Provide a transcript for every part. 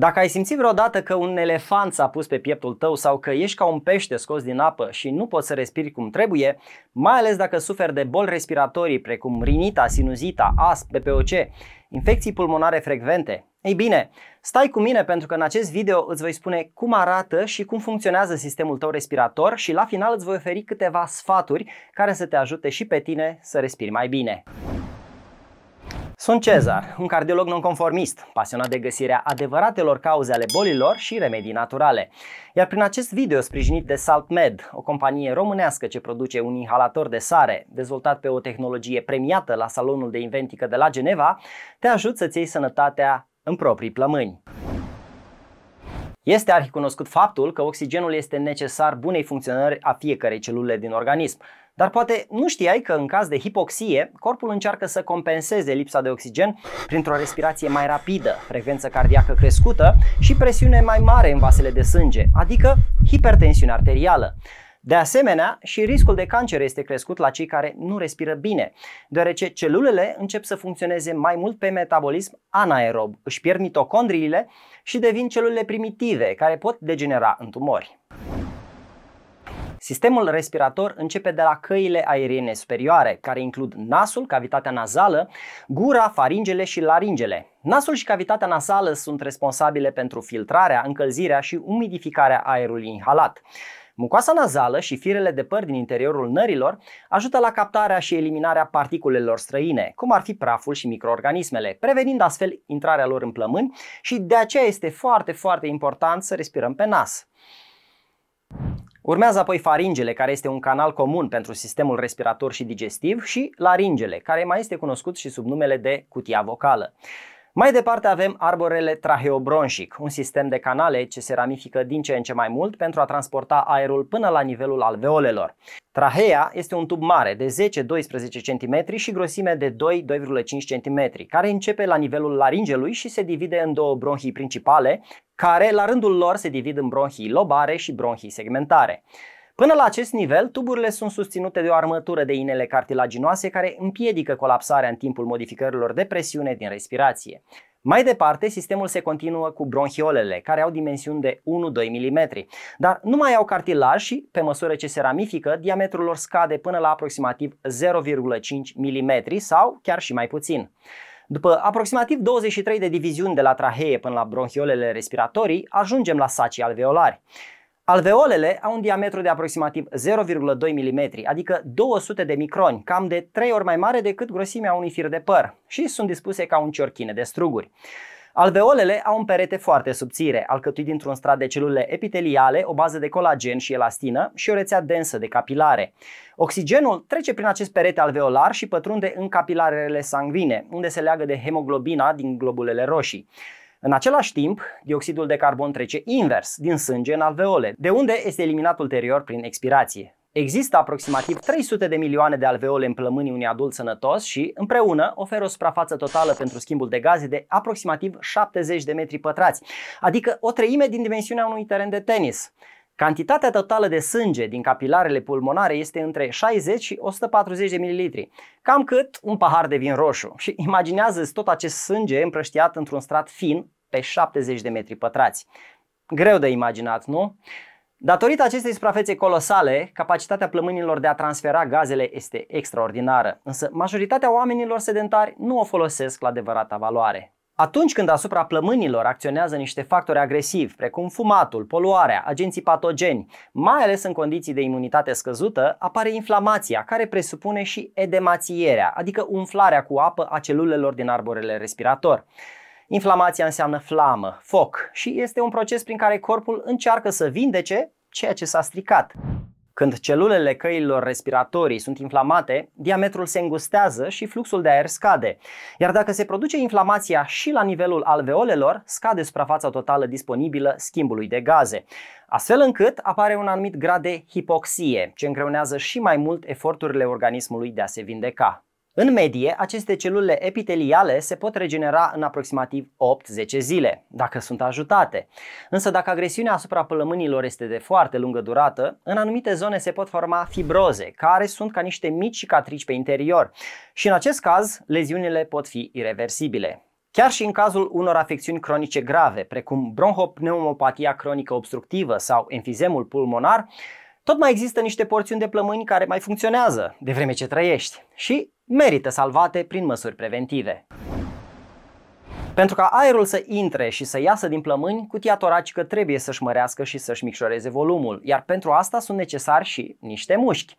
Dacă ai simțit vreodată că un elefant s-a pus pe pieptul tău sau că ești ca un pește scos din apă și nu poți să respiri cum trebuie, mai ales dacă suferi de boli respiratorii precum rinita, sinuzita, asp, PPOC, infecții pulmonare frecvente, ei bine, stai cu mine pentru că în acest video îți voi spune cum arată și cum funcționează sistemul tău respirator și la final îți voi oferi câteva sfaturi care să te ajute și pe tine să respiri mai bine. Sunt Cezar, un cardiolog nonconformist, pasionat de găsirea adevăratelor cauze ale bolilor și remedii naturale. Iar prin acest video sprijinit de SaltMed, o companie românească ce produce un inhalator de sare, dezvoltat pe o tehnologie premiată la Salonul de Inventică de la Geneva, te ajut să-ți iei sănătatea în proprii plămâni. Este arhicunoscut faptul că oxigenul este necesar bunei funcționări a fiecărei celule din organism, dar poate nu știai că în caz de hipoxie, corpul încearcă să compenseze lipsa de oxigen printr-o respirație mai rapidă, frecvență cardiacă crescută și presiune mai mare în vasele de sânge, adică hipertensiune arterială. De asemenea, și riscul de cancer este crescut la cei care nu respiră bine, deoarece celulele încep să funcționeze mai mult pe metabolism anaerob, își pierd mitocondriile și devin celule primitive care pot degenera în tumori. Sistemul respirator începe de la căile aeriene superioare, care includ nasul, cavitatea nazală, gura, faringele și laringele. Nasul și cavitatea nasală sunt responsabile pentru filtrarea, încălzirea și umidificarea aerului inhalat. Mucoasa nazală și firele de păr din interiorul nărilor ajută la captarea și eliminarea particulelor străine, cum ar fi praful și microorganismele, prevenind astfel intrarea lor în plămâni și de aceea este foarte, foarte important să respirăm pe nas. Urmează apoi faringele, care este un canal comun pentru sistemul respirator și digestiv, și laringele, care mai este cunoscut și sub numele de cutia vocală. Mai departe avem arborele traheobronșic, un sistem de canale ce se ramifică din ce în ce mai mult pentru a transporta aerul până la nivelul alveolelor. Trahea este un tub mare de 10-12 cm și grosime de 2-2,5 cm, care începe la nivelul laringelui și se divide în două bronhii principale, care la rândul lor se divid în bronhii lobare și bronhii segmentare. Până la acest nivel, tuburile sunt susținute de o armătură de inele cartilaginoase care împiedică colapsarea în timpul modificărilor de presiune din respirație. Mai departe, sistemul se continuă cu bronhiolele, care au dimensiuni de 1-2 mm, dar nu mai au cartilaj și, pe măsură ce se ramifică, diametrul lor scade până la aproximativ 0,5 mm sau chiar și mai puțin. După aproximativ 23 de diviziuni de la trahee până la bronhiolele respiratorii, ajungem la sacii alveolari. Alveolele au un diametru de aproximativ 0,2 mm, adică 200 de microni, cam de 3 ori mai mare decât grosimea unui fir de păr și sunt dispuse ca un ciorchine de struguri. Alveolele au un perete foarte subțire, alcătuit dintr-un strat de celule epiteliale, o bază de colagen și elastină și o rețea densă de capilare. Oxigenul trece prin acest perete alveolar și pătrunde în capilarele sanguine, unde se leagă de hemoglobina din globulele roșii. În același timp, dioxidul de carbon trece invers, din sânge în alveole, de unde este eliminat ulterior prin expirație. Există aproximativ 300 de milioane de alveole în plămânii unui adult sănătos și, împreună, oferă o suprafață totală pentru schimbul de gaze de aproximativ 70 de metri pătrați, adică o treime din dimensiunea unui teren de tenis. Cantitatea totală de sânge din capilarele pulmonare este între 60 și 140 de ml, cam cât un pahar de vin roșu. Și imaginează-ți tot acest sânge împrăștiat într-un strat fin pe 70 de metri pătrați. Greu de imaginat, nu? Datorită acestei suprafețe colosale, capacitatea plămânilor de a transfera gazele este extraordinară, însă majoritatea oamenilor sedentari nu o folosesc la adevărata valoare. Atunci când asupra plămânilor acționează niște factori agresivi, precum fumatul, poluarea, agenții patogeni, mai ales în condiții de imunitate scăzută, apare inflamația, care presupune și edemațierea, adică umflarea cu apă a celulelor din arborele respirator. Inflamația înseamnă flamă, foc și este un proces prin care corpul încearcă să vindece ceea ce s-a stricat. Când celulele căilor respiratorii sunt inflamate, diametrul se îngustează și fluxul de aer scade. Iar dacă se produce inflamația și la nivelul alveolelor, scade suprafața totală disponibilă schimbului de gaze. Astfel încât apare un anumit grad de hipoxie, ce îngreunează și mai mult eforturile organismului de a se vindeca. În medie, aceste celule epiteliale se pot regenera în aproximativ 8-10 zile, dacă sunt ajutate. Însă dacă agresiunea asupra plămânilor este de foarte lungă durată, în anumite zone se pot forma fibroze, care sunt ca niște mici cicatrici pe interior. Și în acest caz, leziunile pot fi irreversibile. Chiar și în cazul unor afecțiuni cronice grave, precum bronhopneumopatia cronică obstructivă sau enfizemul pulmonar, tot mai există niște porțiuni de plămâni care mai funcționează de vreme ce trăiești. Și merită salvate prin măsuri preventive. Pentru ca aerul să intre și să iasă din plămâni, cutia toracică trebuie să-și mărească și să-și micșoreze volumul, iar pentru asta sunt necesari și niște mușchi.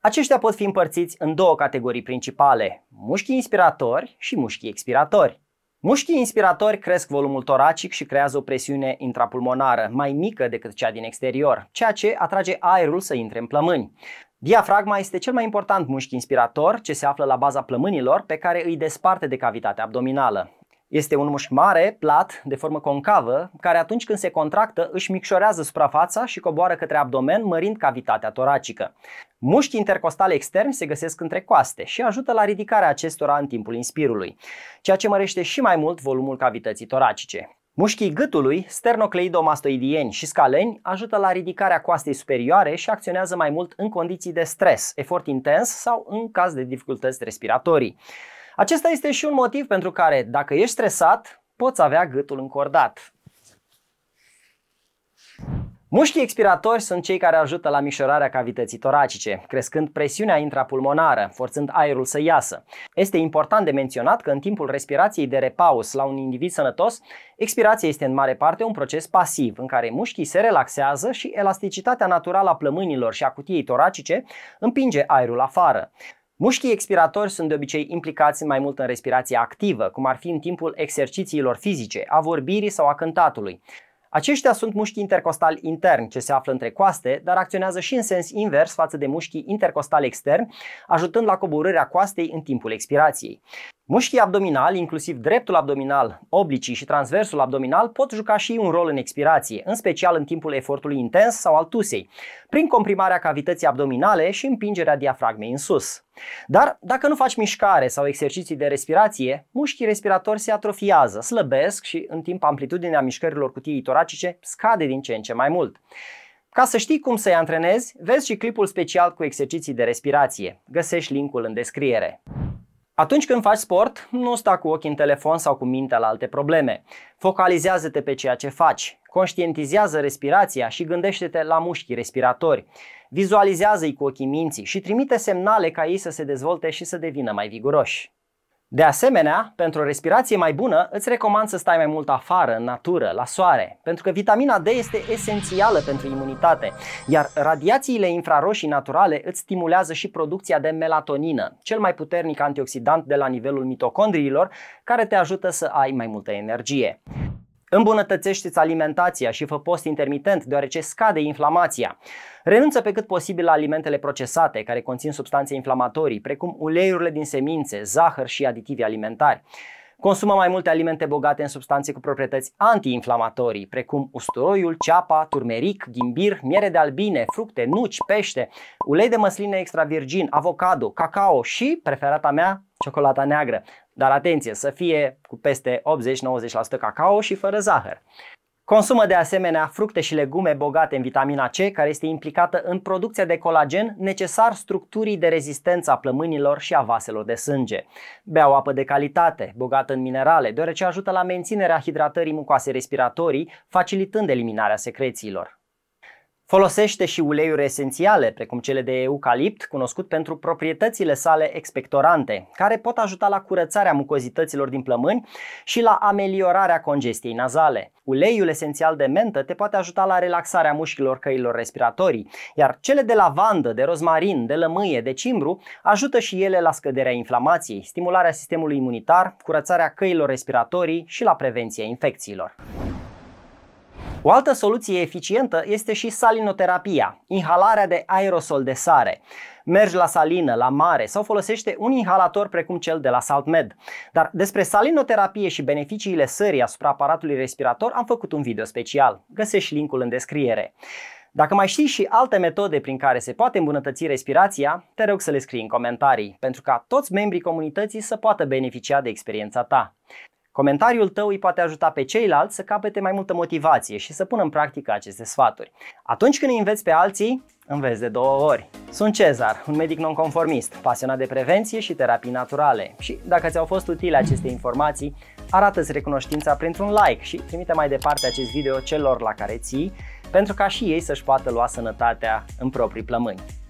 Aceștia pot fi împărțiți în două categorii principale, mușchi inspiratori și mușchi expiratori. Mușchii inspiratori cresc volumul toracic și creează o presiune intrapulmonară mai mică decât cea din exterior, ceea ce atrage aerul să intre în plămâni. Diafragma este cel mai important mușchi inspirator ce se află la baza plămânilor pe care îi desparte de cavitatea abdominală. Este un mușchi mare, plat, de formă concavă, care atunci când se contractă își micșorează suprafața și coboară către abdomen, mărind cavitatea toracică. Mușchii intercostale externi se găsesc între coaste și ajută la ridicarea acestora în timpul inspirului, ceea ce mărește și mai mult volumul cavității toracice. Mușchii gâtului, sternocleidomastoidieni și scaleni ajută la ridicarea coastei superioare și acționează mai mult în condiții de stres, efort intens sau în caz de dificultăți respiratorii. Acesta este și un motiv pentru care, dacă ești stresat, poți avea gâtul încordat. Mușchii expiratori sunt cei care ajută la mișorarea cavității toracice, crescând presiunea intrapulmonară, forțând aerul să iasă. Este important de menționat că în timpul respirației de repaus la un individ sănătos, expirația este în mare parte un proces pasiv, în care mușchii se relaxează și elasticitatea naturală a plămânilor și a cutiei toracice împinge aerul afară. Mușchii expiratori sunt de obicei implicați mai mult în respirația activă, cum ar fi în timpul exercițiilor fizice, a vorbirii sau a cântatului. Aceștia sunt mușchii intercostali intern, ce se află între coaste, dar acționează și în sens invers față de mușchii intercostali extern, ajutând la coborârea coastei în timpul expirației. Mușchii abdominali, inclusiv dreptul abdominal, oblicii și transversul abdominal, pot juca și un rol în expirație, în special în timpul efortului intens sau al tusei, prin comprimarea cavității abdominale și împingerea diafragmei în sus. Dar dacă nu faci mișcare sau exerciții de respirație, mușchii respiratori se atrofiază, slăbesc și în timp amplitudinea mișcărilor cutiei toracice scade din ce în ce mai mult. Ca să știi cum să-i antrenezi, vezi și clipul special cu exerciții de respirație. Găsești linkul în descriere. Atunci când faci sport, nu sta cu ochii în telefon sau cu mintea la alte probleme. Focalizează-te pe ceea ce faci, conștientizează respirația și gândește-te la mușchii respiratori. Vizualizează-i cu ochii minții și trimite semnale ca ei să se dezvolte și să devină mai viguroși. De asemenea, pentru o respirație mai bună, îți recomand să stai mai mult afară, în natură, la soare, pentru că vitamina D este esențială pentru imunitate, iar radiațiile infraroșii naturale îți stimulează și producția de melatonină, cel mai puternic antioxidant de la nivelul mitocondriilor, care te ajută să ai mai multă energie. Îmbunătățește-ți alimentația și fă post intermitent, deoarece scade inflamația. Renunță pe cât posibil la alimentele procesate, care conțin substanțe inflamatorii, precum uleiurile din semințe, zahăr și aditivi alimentari. Consumă mai multe alimente bogate în substanțe cu proprietăți antiinflamatorii, precum usturoiul, ceapa, turmeric, ghimbir, miere de albine, fructe, nuci, pește, ulei de măsline extravirgin, avocado, cacao și, preferata mea, ciocolata neagră. Dar atenție, să fie cu peste 80-90% cacao și fără zahăr. Consumă de asemenea fructe și legume bogate în vitamina C, care este implicată în producția de colagen necesar structurii de rezistență a plămânilor și a vaselor de sânge. Bea o apă de calitate, bogată în minerale, deoarece ajută la menținerea hidratării mucoase respiratorii, facilitând eliminarea secrețiilor. Folosește și uleiuri esențiale, precum cele de eucalipt, cunoscut pentru proprietățile sale expectorante, care pot ajuta la curățarea mucozităților din plămâni și la ameliorarea congestiei nazale. Uleiul esențial de mentă te poate ajuta la relaxarea mușchilor căilor respiratorii, iar cele de lavandă, de rozmarin, de lămâie, de cimbru ajută și ele la scăderea inflamației, stimularea sistemului imunitar, curățarea căilor respiratorii și la prevenția infecțiilor. O altă soluție eficientă este și salinoterapia, inhalarea de aerosol de sare. Mergi la salină, la mare sau folosește un inhalator precum cel de la SaltMed. Dar despre salinoterapie și beneficiile sării asupra aparatului respirator am făcut un video special. Găsești linkul în descriere. Dacă mai știi și alte metode prin care se poate îmbunătăți respirația, te rog să le scrii în comentarii, pentru ca toți membrii comunității să poată beneficia de experiența ta. Comentariul tău îi poate ajuta pe ceilalți să capete mai multă motivație și să pună în practică aceste sfaturi. Atunci când îi înveți pe alții, înveți de două ori. Sunt Cezar, un medic nonconformist, pasionat de prevenție și terapii naturale. Și dacă ți-au fost utile aceste informații, arată-ți recunoștința printr-un like și trimite mai departe acest video celor la care ții, pentru ca și ei să-și poată lua sănătatea în proprii plămâni.